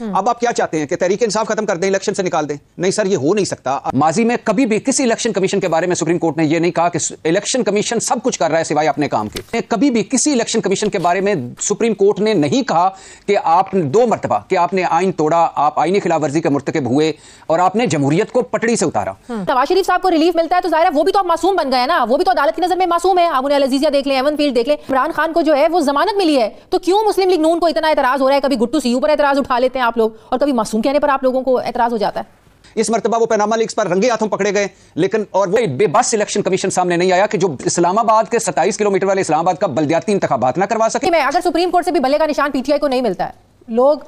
हम्म। अब आप क्या चाहते हैं कि तहरीक इंसाफ खत्म कर दें इलेक्शन से निकाल दें नहीं सर ये हो नहीं सकता माजी में कभी भी किसी इलेक्शन कमीशन के बारे में सुप्रीम कोर्ट ने यह नहीं कहा कि इलेक्शन कमीशन सब कुछ कर रहा है सिवाय अपने काम के कभी भी किसी इलेक्शन कमीशन के बारे में सुप्रीम कोर्ट ने नहीं कहा कि आप दो मरतबा कि आपने आइन तोड़ा आप आईनी खिलाफ वर्जी के मुर्तकब हुए और आपने जमहूरियत को पटड़ी से उतारा हम्म। नवाज शरीफ साहब को रिलीफ मिलता है तो जाहिर है वो भी तो आप मासूम बन गए ना वो भी तो अदालत की नजर में मासूम है आप उन्हें अलजीजिया देख लें फील्ड देख लें इमरान खान को जो है वो जमानत मिली है तो क्यों मुस्लिम लीग नून को इतना एतराज हो रहा है कभी गुट्टू सी ऊपर एतराज उठा लेते हैं आप लोग और कभी मासूम कहने पर आप लोगों को एतराज हो जाता है इस मरतबा वो पैनामा लीग पर रंगे हाथों पकड़े गए लेकिन और वो बेबस इलेक्शन कमीशन सामने नहीं आया कि जो इस्लामाबाद के 27 किलोमीटर वाले इस्लामाबाद का बलदियाती इंतबात ना करवा सके मैं अगर सुप्रीम कोर्ट से भी बल्ले का निशान पीटीआई को नहीं मिलता है लोग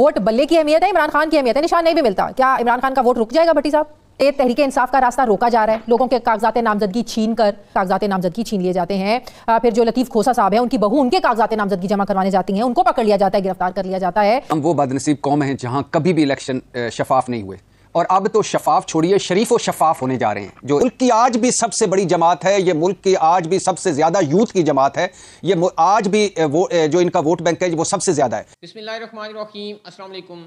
वोट बल्ले की अहमियत है इमरान खान की अहमियत है निशान नहीं भी मिलता क्या इमरान खान का वोट रुक जाएगा भट्टी साहब ये तहरीक इंसाफ का रास्ता रोका जा रहा है लोगों के कागजात नामजदगी छीन कर कागजात नामजदगी छीन लिए जाते हैं फिर जो लतीफ़ खोसा साहब है उनकी बहू उनके कागजात नामजदगी जमा करवाने जाती हैं उनको पकड़ लिया जाता है गिरफ्तार कर लिया जाता है हम वो बदनसीब कौम है जहाँ कभी भी इलेक्शन शफाफ नहीं हुए और अब तो शफाफ छोड़िए शरीफ और शफाफ होने जा रहे हैं जो मुल्क की आज भी सबसे बड़ी जमात है ये मुल्क की आज भी सबसे ज़्यादा यूथ की जमात है ये आज भी वो जो इनका वोट बैंक है वो सबसे ज़्यादा है बिस्मिल्लाम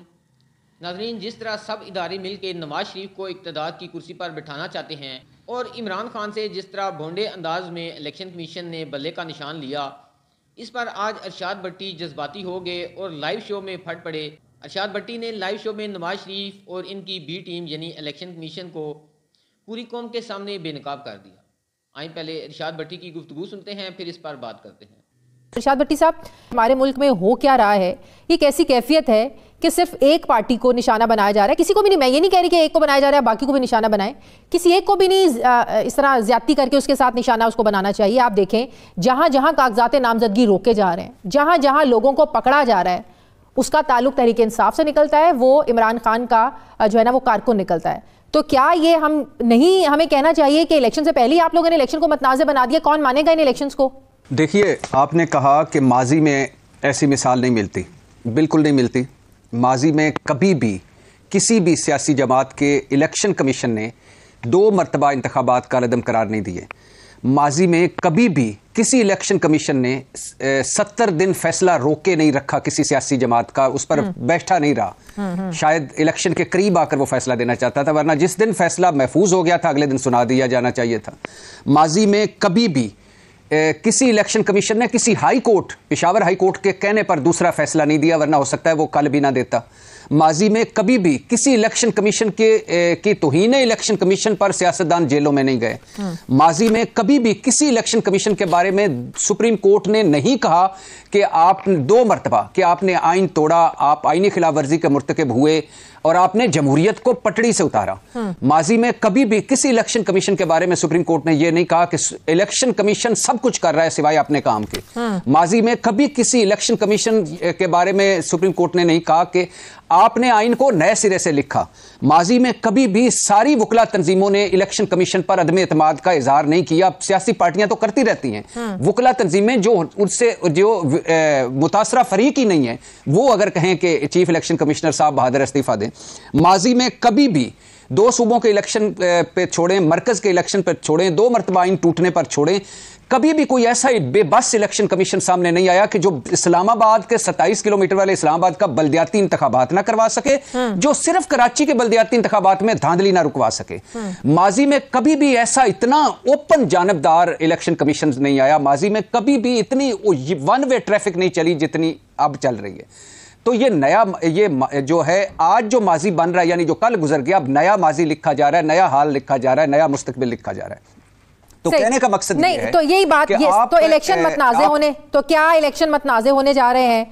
नाजरीन जिस तरह सब इदारे मिल के नवाज शरीफ को इकतदार की कुर्सी पर बिठाना चाहते हैं और इमरान खान से जिस तरह भोंडे अंदाज में इलेक्शन कमीशन ने बल्ले का निशान लिया इस पर आज अरशाद भट्टी जज्बाती हो गए और लाइव शो में फट पड़े अरशाद भट्टी ने लाइव शो में नवाज शरीफ और इनकी बी टीम यानी इलेक्शन कमीशन को पूरी कौम के सामने बेनकाब कर दिया आए पहले अरशाद भट्टी की गुफ्तु सुनते हैं फिर इस पर बात करते हैं अरशाद भट्टी साहब हमारे मुल्क में हो क्या रहा है ये कैसी कैफियत है कि सिर्फ एक पार्टी को निशाना बनाया जा रहा है किसी को भी नहीं मैं ये नहीं कह रही कि एक को बनाया जा रहा है बाकी को भी निशाना बनाए किसी एक को भी नहीं इस तरह ज्यादती करके उसके साथ निशाना उसको बनाना चाहिए आप देखें जहां जहां कागजात नामजदगी रोके जा रहे हैं जहां जहां लोगों को पकड़ा जा रहा है उसका ताल्लुक तहरीक इंसाफ से निकलता है वो इमरान खान का जो है ना वो कारकुन निकलता है तो क्या ये हम नहीं हमें कहना चाहिए कि इलेक्शन से पहले ही आप लोगों ने इलेक्शन को मतनाज़े बना दिया कौन मानेगा इन इलेक्शंस को देखिए आपने कहा कि माजी में ऐसी मिसाल नहीं मिलती बिल्कुल नहीं मिलती माजी में कभी भी किसी भी सियासी जमात के इलेक्शन कमीशन ने दो मरतबा इंतबात का रदम करार नहीं दिए माजी में कभी भी किसी इलेक्शन कमीशन ने सत्तर दिन फैसला रोके नहीं रखा किसी सियासी जमात का उस पर हम्म। बैठा नहीं रहा हम्म, हम्म। शायद इलेक्शन के करीब आकर वो फैसला देना चाहता था वरना जिस दिन फैसला महफूज हो गया था अगले दिन सुना दिया जाना चाहिए था माजी में कभी भी किसी इलेक्शन कमीशन ने किसी high court Peshawar high court के कहने पर दूसरा फैसला नहीं दिया वरना हो सकता है वो कल भी ना देता माजी में कभी भी किसी इलेक्शन कमीशन के की तोहन इलेक्शन कमीशन पर सियासतदान जेलों में नहीं गए हम्म। माजी में कभी भी किसी इलेक्शन कमीशन के बारे में सुप्रीम कोर्ट ने नहीं कहा कि आप दो मरतबा कि आपने आइन तोड़ा आप आइनी खिलाफ वर्जी के मुरतकब हुए और आपने जमहूरियत को पटड़ी से उतारा हाँ। माजी में कभी भी किसी इलेक्शन कमीशन के बारे में सुप्रीम कोर्ट ने यह नहीं कहा कि इलेक्शन कमीशन सब कुछ कर रहा है सिवाय अपने काम के हाँ। माजी में कभी किसी इलेक्शन कमीशन के बारे में सुप्रीम कोर्ट ने नहीं कहा कि आपने आइन को नए सिरे से लिखा माजी में कभी भी सारी वकला तंजीमों ने इलेक्शन कमीशन पर अदम एतम का इजहार नहीं किया सियासी पार्टियां तो करती रहती हैं हाँ। वकला तंजीमें जो उससे जो मुतासरा फरीक ही नहीं है वो अगर कहें कि चीफ इलेक्शन कमिश्नर साहब बहादुर इस्तीफा दें माजी में कभी भी दो सूबों के इलेक्शन पे छोड़ें मरकज के इलेक्शन पर छोड़ें दो मरतबा आइन टूटने पर छोड़ें कभी भी कोई ऐसा बेबस इलेक्शन कमीशन सामने नहीं आया कि जो इस्लामाबाद के 27 किलोमीटर वाले इस्लामाबाद का बल्दियाती इंतबात ना करवा सके हम्म। जो सिर्फ कराची के बल्दियाती इंतबात में धांधली ना रुकवा सके हम्म। माजी में कभी भी ऐसा इतना ओपन जानबदार इलेक्शन कमीशन नहीं आया माजी में कभी भी इतनी वन वे ट्रैफिक नहीं चली जितनी अब चल रही है तो ये नया ये जो है आज जो माजी बन रहा है यानी जो कल गुजर गया अब नया माजी लिखा जा रहा है नया हाल लिखा जा रहा है नया मुस्तबिल लिखा जा रहा है तो कहने का मकसद नहीं तो यही बात तो इलेक्शन मतनाजे होने तो क्या इलेक्शन मतनाजे होने जा रहे हैं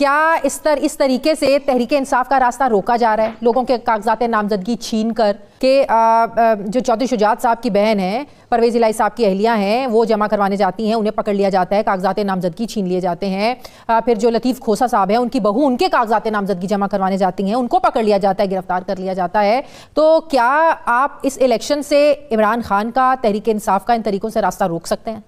क्या इस तर इस तरीके से तहरीक इंसाफ का रास्ता रोका जा रहा है लोगों के कागजात नामजदगी छीन कर के जो चौधरी शुजात साहब की बहन है परवेज इलाई साहब की अहलियाँ हैं वो जमा करवाने जाती हैं उन्हें पकड़ लिया जाता है कागजात नामजदगी छीन लिए जाते हैं फिर जो लतीफ़ खोसा साहब हैं उनकी बहू उनके कागजात नामजदगी जमा करवाने जाती हैं उनको पकड़ लिया जाता है गिरफ्तार कर लिया जाता है तो क्या आप इस इलेक्शन से इमरान खान का तहरीक इंसाफ का इन तरीक़ों से रास्ता रोक सकते हैं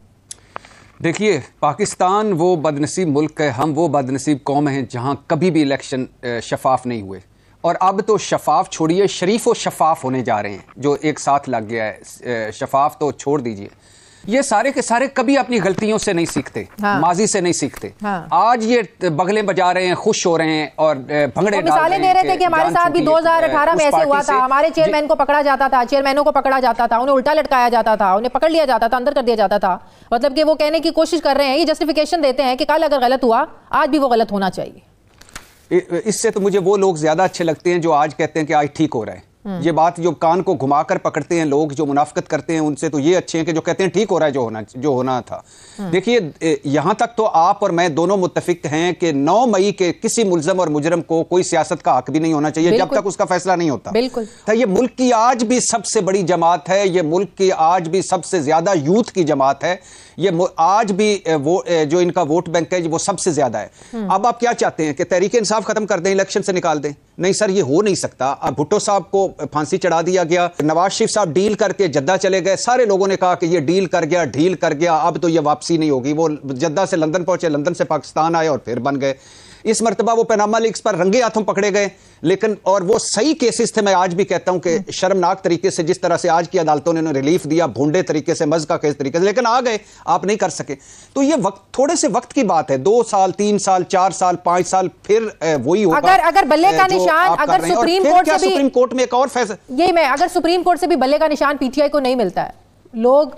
देखिए पाकिस्तान वो बदनसीब मुल्क है हम वो बदनसीब कौम हैं जहाँ कभी भी इलेक्शन शफाफ नहीं हुए और अब तो शफाफ छोड़िए शरीफ व शफाफ होने जा रहे हैं जो एक साथ लग गया है शफाफ तो छोड़ दीजिए ये सारे के सारे कभी अपनी गलतियों से नहीं सीखते हाँ। माजी से नहीं सीखते हाँ। आज ये बगले बजा रहे हैं खुश हो रहे हैं और भंगड़े तो मिसालें दे रहे थे कि हमारे साथ भी 2018 में ऐसे हुआ था हमारे चेयरमैन को पकड़ा जाता था चेयरमैनों को पकड़ा जाता था उन्हें उल्टा लटकाया जाता था उन्हें पकड़ लिया जाता था अंदर कर दिया जाता था मतलब कि वो कहने की कोशिश कर रहे हैं ये जस्टिफिकेशन देते हैं कि कल अगर गलत हुआ आज भी वो गलत होना चाहिए इससे तो मुझे वो लोग ज्यादा अच्छे लगते हैं जो आज कहते हैं कि आज ठीक हो रहा है ये बात जो कान को घुमाकर पकड़ते हैं लोग जो मुनाफ्त करते हैं उनसे तो ये अच्छे हैं कि जो कहते हैं ठीक हो रहा है जो होना जो होना था देखिए यहां तक तो आप और मैं दोनों मुतफिक हैं कि 9 मई के किसी मुलजम और मुजरम को कोई सियासत का हक भी नहीं होना चाहिए जब तक उसका फैसला नहीं होता बिल्कुल ये मुल्क की आज भी सबसे बड़ी जमात है ये मुल्क की आज भी सबसे ज्यादा यूथ की जमात है ये आज भी वो जो इनका वोट बैंक है वो सबसे ज्यादा है हम्म। अब आप क्या चाहते हैं कि तहरीक इंसाफ खत्म कर दें इलेक्शन से निकाल दें नहीं सर ये हो नहीं सकता अब भुट्टो साहब को फांसी चढ़ा दिया गया नवाज शरीफ साहब डील करके जद्दा चले गए सारे लोगों ने कहा कि ये डील कर गया ढील कर गया अब तो ये वापसी नहीं होगी वो जद्दा से लंदन पहुंचे लंदन से पाकिस्तान आए और फिर बन गए इस मरतबा वो पैनामा लीग्स पर रंगे हाथों पकड़े गए लेकिन और वो सही केसेस थे मैं आज भी कहता हूं कि हम्म। शर्मनाक तरीके से जिस तरह से आज की अदालतों ने उन्हें रिलीफ दिया भूडे तरीके से मज का केस तरीके से लेकिन आ गए आप नहीं कर सके तो ये वक्त थोड़े से वक्त की बात है दो साल तीन साल चार साल पांच साल फिर वही होगा अगर अगर बल्ले का निशान अगर सुप्रीम कोर्ट से सुप्रीम कोर्ट में एक और फैसला यही मैं अगर सुप्रीम कोर्ट से भी बल्ले का निशान पीटीआई को नहीं मिलता है लोग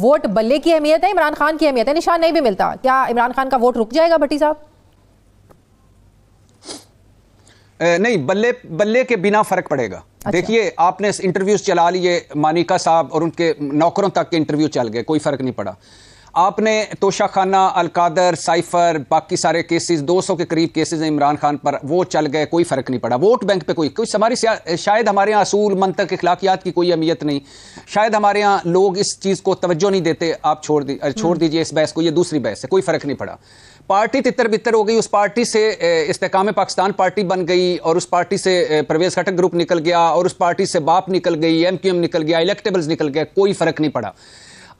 वोट बल्ले की अहमियत है इमरान खान की अहमियत है निशान नहीं भी मिलता क्या इमरान खान का वोट रुक जाएगा भट्टी साहब नहीं बल्ले बल्ले के बिना फर्क पड़ेगा अच्छा। देखिए आपने इंटरव्यूज चला लिए मानिका साहब और उनके नौकरों तक के इंटरव्यू चल गए कोई फर्क नहीं पड़ा आपने तोशाखाना अलकादर साइफर बाकी सारे केसेस 200 के करीब केसेस हैं इमरान खान पर वो चल गए कोई फ़र्क नहीं पड़ा वोट बैंक पे कोई कोई हमारी शायद हमारे यहाँ असूल के अखलाकियात की कोई अहमियत नहीं शायद हमारे यहाँ लोग इस चीज़ को तवज्जो नहीं देते आप छोड़ दी छोड़ हम्म। दीजिए इस बहस को यह दूसरी बहस है कोई फ़र्क नहीं पड़ा पार्टी तितर बितर हो गई उस पार्टी से इस्तेकाम पाकिस्तान पार्टी बन गई और उस पार्टी से प्रवेश घटक ग्रुप निकल गया और उस पार्टी से बाप निकल गई एम निकल गया इलेक्टेबल्स निकल गया कोई फ़र्क नहीं पड़ा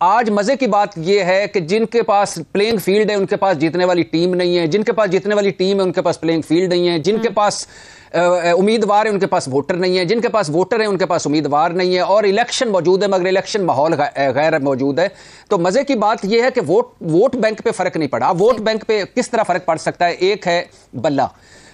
आज मजे की बात यह है कि जिनके पास प्लेइंग फील्ड है उनके पास जीतने वाली टीम नहीं है जिनके पास जीतने वाली टीम है उनके पास हम्म। प्लेइंग फील्ड नहीं है जिनके पास उम्मीदवार है उनके पास वोटर नहीं है जिनके पास वोटर है उनके पास उम्मीदवार नहीं है और इलेक्शन मौजूद है मगर इलेक्शन माहौल गैर मौजूद है तो मजे की बात यह है कि वोट वोट बैंक पर फर्क नहीं पड़ा वोट बैंक पर किस तरह फर्क पड़ सकता है एक है बल्ला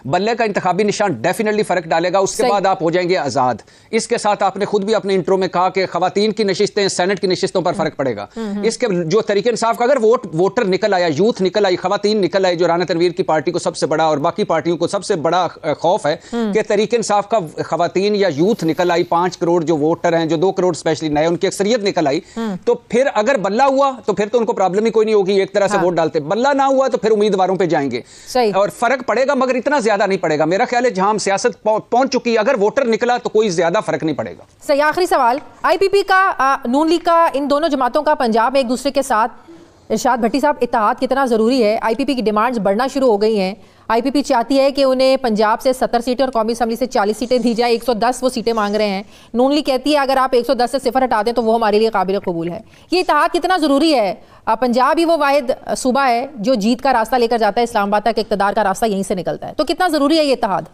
बल्ले का इंतबी निशान डेफिनेटली फर्क डालेगा उसके बाद आप हो जाएंगे आज़ाद इसके साथ आपने खुद भी अपने इंटरव्यू में कहा कि खातन की नशिस्तें सेनेट की नशिस्तों पर फर्क पड़ेगा हम्म, हम्म। इसके जो तरीके इंसाफ का अगर वोट वोटर निकल आया यूथ निकल आई खातन निकल आई जो राना तनवीर की पार्टी को सबसे बड़ा और बाकी पार्टियों को सबसे बड़ा खौफ है हम्म। कि तरीके इंसाफ का खातन या यूथ निकल आई पांच करोड़ जो वोटर हैं जो दो करोड़ स्पेशली नए उनकी अक्सरियत निकल आई तो फिर अगर बल्ला हुआ तो फिर तो उनको प्रॉब्लम ही कोई नहीं होगी एक तरह से हाँ। वोट डालते बल्ला ना हुआ तो फिर उम्मीदवारों पर जाएंगे और फर्क पड़ेगा मगर इतना ज्यादा ज्यादा नहीं पड़ेगा मेरा ख्याल है जहां हम सियासत पहुंच चुकी है अगर वोटर निकला तो कोई ज्यादा फर्क नहीं पड़ेगा सही आखिरी सवाल आईपीपी का नून लीग का इन दोनों जमातों का पंजाब एक दूसरे के साथ इरशाद भट्टी साहब इतिहाद कितना ज़रूरी है आईपीपी की डिमांड्स बढ़ना शुरू हो गई हैं आईपीपी चाहती है कि उन्हें पंजाब से सत्तर सीटें और कौमी असम्बली से चालीस सीटें दी जाए 110 वो सीटें मांग रहे हैं नूनली कहती है अगर आप 110 से सिफर हटा दें तो वो हमारे लिए काबिल कबूल है ये इतिहाद कितना ज़रूरी है पंजाब ही वो वाद सूबा है जो जीत का रास्ता लेकर जाता है इस्लामाबाद तक इकतदार का रास्ता यहीं से निकलता है तो कितना ज़रूरी है ये इतिहाद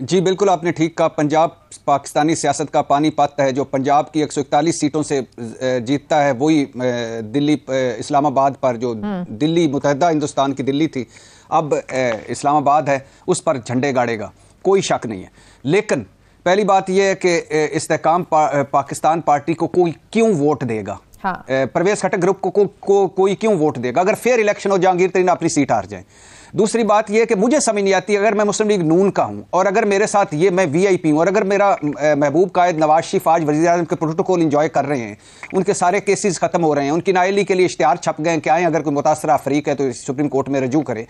जी बिल्कुल आपने ठीक कहा पंजाब पाकिस्तानी सियासत का पानी पाता है जो पंजाब की 141 सीटों से जीतता है वही दिल्ली इस्लामाबाद पर जो हम्म। दिल्ली मुतहदा हिंदुस्तान की दिल्ली थी अब इस्लामाबाद है उस पर झंडे गाड़ेगा कोई शक नहीं है लेकिन पहली बात यह है कि इस्तेकाम पा, पाकिस्तान पार्टी को कोई क्यों वोट देगा हाँ। प्रवेश खटक ग्रुप को, को, को, कोई क्यों वोट देगा अगर फेयर इलेक्शन हो जहांगीर तरीन अपनी सीट हार जाए दूसरी बात यह कि मुझे समझ नहीं आती अगर मैं मुस्लिम लीग नून का हूं और अगर मेरे साथ ये मैं वी आई पी हूं और अगर मेरा महबूब कायद नवाज शिफ आज वजी के प्रोटोकॉल इंजॉय कर रहे हैं उनके सारे केसेज खत्म हो रहे हैं उनकी नायली के लिए इश्तहार छप गए कि आए अगर कोई मुतासर अफरीक है तो सुप्रीम कोर्ट में रजू करें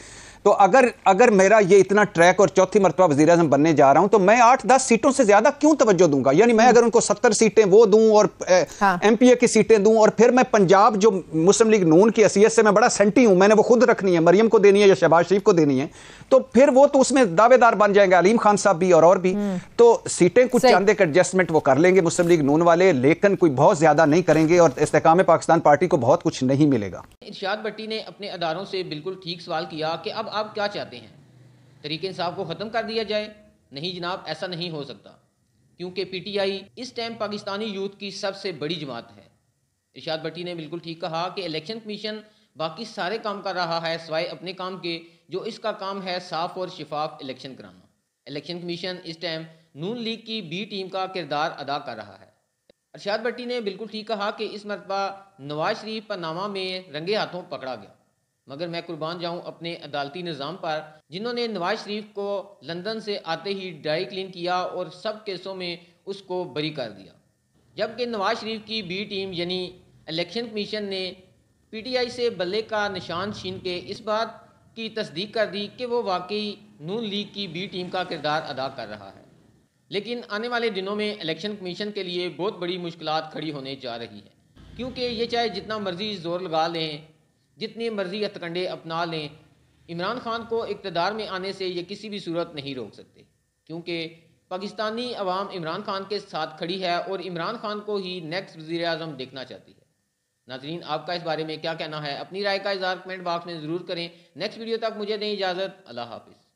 तो अगर अगर मेरा ये इतना ट्रैक और चौथी मरतबा वजी अजम बनने जा रहा हूं तो मैं आठ दस सीटों से ज्यादा क्यों तवज्जो दूंगा यानी मैं हम्म। अगर उनको सत्तर सीटें वो दूं और एम पी ए हाँ। की सीटें दूं और फिर मैं पंजाब जो मुस्लिम लीग नून की हैसियत से मैं बड़ा सेंटी हूं मैंने वो खुद रखनी है मरियम को देनी है या शहबाज शरीफ को देनी है तो फिर वो तो उसमें दावेदार बन जाएंगे अलीम खान साहब भी और, और भी हम्म। तो सीटें कुछ चांदे एक एडजस्टमेंट वो कर लेंगे मुस्लिम लीग नून वाले लेकिन कोई बहुत ज्यादा नहीं करेंगे और इस्तेकाम पाकिस्तान पार्टी को बहुत कुछ नहीं मिलेगा इर्शाद भट्टी ने अपने अदारों से बिल्कुल ठीक सवाल किया कि अब आप क्या चाहते हैं तरीके इंसाफ को ख़त्म कर दिया जाए नहीं जनाब ऐसा नहीं हो सकता क्योंकि पीटीआई इस टाइम पाकिस्तानी यूथ की सबसे बड़ी जमात है इर्शाद भट्टी ने बिल्कुल ठीक कहा कि इलेक्शन कमीशन बाकी सारे काम कर रहा है सवाए अपने काम के जो इसका काम है साफ और शिफाफ इलेक्शन कराना इलेक्शन कमीशन इस टाइम नून लीग की बी टीम का किरदार अदा कर रहा है अरशाद भट्टी ने बिल्कुल ठीक कहा कि इस मरतबा नवाज शरीफ पनामा में रंगे हाथों पकड़ा गया मगर मैं कुर्बान जाऊं अपने अदालती निज़ाम पर जिन्होंने नवाज शरीफ को लंदन से आते ही ड्राई क्लीन किया और सब केसों में उसको बरी कर दिया जबकि नवाज शरीफ की बी टीम यानी इलेक्शन कमीशन ने पीटीआई से बल्ले का निशान छीन के इस बात की तस्दीक कर दी कि वो वाकई नून लीग की बी टीम का किरदार अदा कर रहा है लेकिन आने वाले दिनों में इलेक्शन कमीशन के लिए बहुत बड़ी मुश्किल खड़ी होने जा रही है क्योंकि ये चाहे जितना मर्जी जोर लगा लें जितनी मर्जी हथकंडे अपना लें इमरान खान को इकतदार में आने से ये किसी भी सूरत नहीं रोक सकते क्योंकि पाकिस्तानी अवाम इमरान खान के साथ खड़ी है और इमरान खान को ही नेक्स्ट वजी अजम देखना चाहती है नाजरीन आपका इस बारे में क्या कहना है अपनी राय का इजहार कमेंट बॉक्स में ज़रूर करें नेक्स्ट वीडियो तक मुझे दें इजाज़त अल्लाह हाफिज़